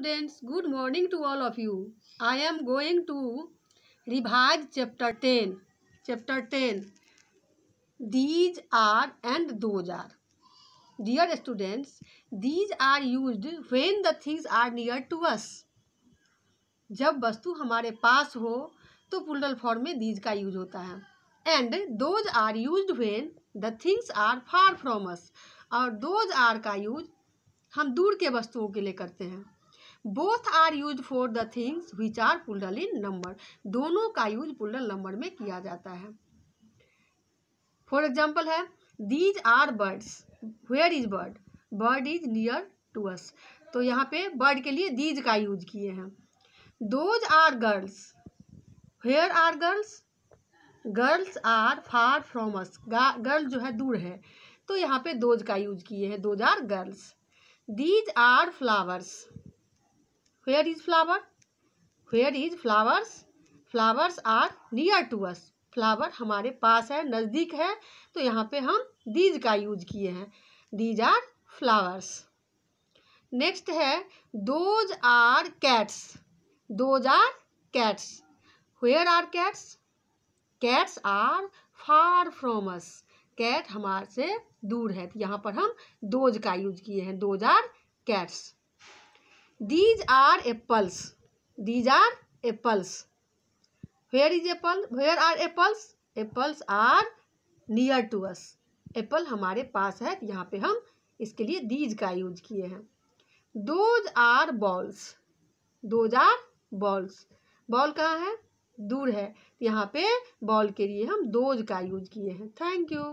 students good morning to all of you I am going to revise chapter ten chapter ten these are and those are dear students these are use when the things are near to us जब वस्तु हमारे पास हो तो plural form में these का use होता है and those are use when the things are far from us और दोज आर का यूज हम दूर के वस्तुओं के लिए करते हैं both are use for the things which are plural in number दोनों का यूज पुलरल नंबर में किया जाता है फॉर एग्जाम्पल है these are birds where is bird bird is near to us तो यहाँ पे बर्ड के लिए दीज का यूज किए हैं those are girls where are girls girls are far from us girl जो है दूर है तो यहाँ पे दोज का यूज किए हैं those are girls these are flowers where is flower where is flowers flowers are near to us flower हमारे पास है नज़दीक है तो यहाँ पे हम दीज का यूज किए हैं दीज आर फ्लावर्स नेक्स्ट है those are cats those are cats where are cats cats are far from us cat हमारे से दूर है तो यहाँ पर हम दोज का यूज किए हैं those are cats these are apples these are apples where is apple where are apples apples are near to us apple हमारे पास है तो यहाँ पे हम इसके लिए दीज का यूज किए हैं those are balls those are balls ball कहाँ है दूर है तो यहाँ पे बॉल के लिए हम दोज का यूज किए हैं थैंक यू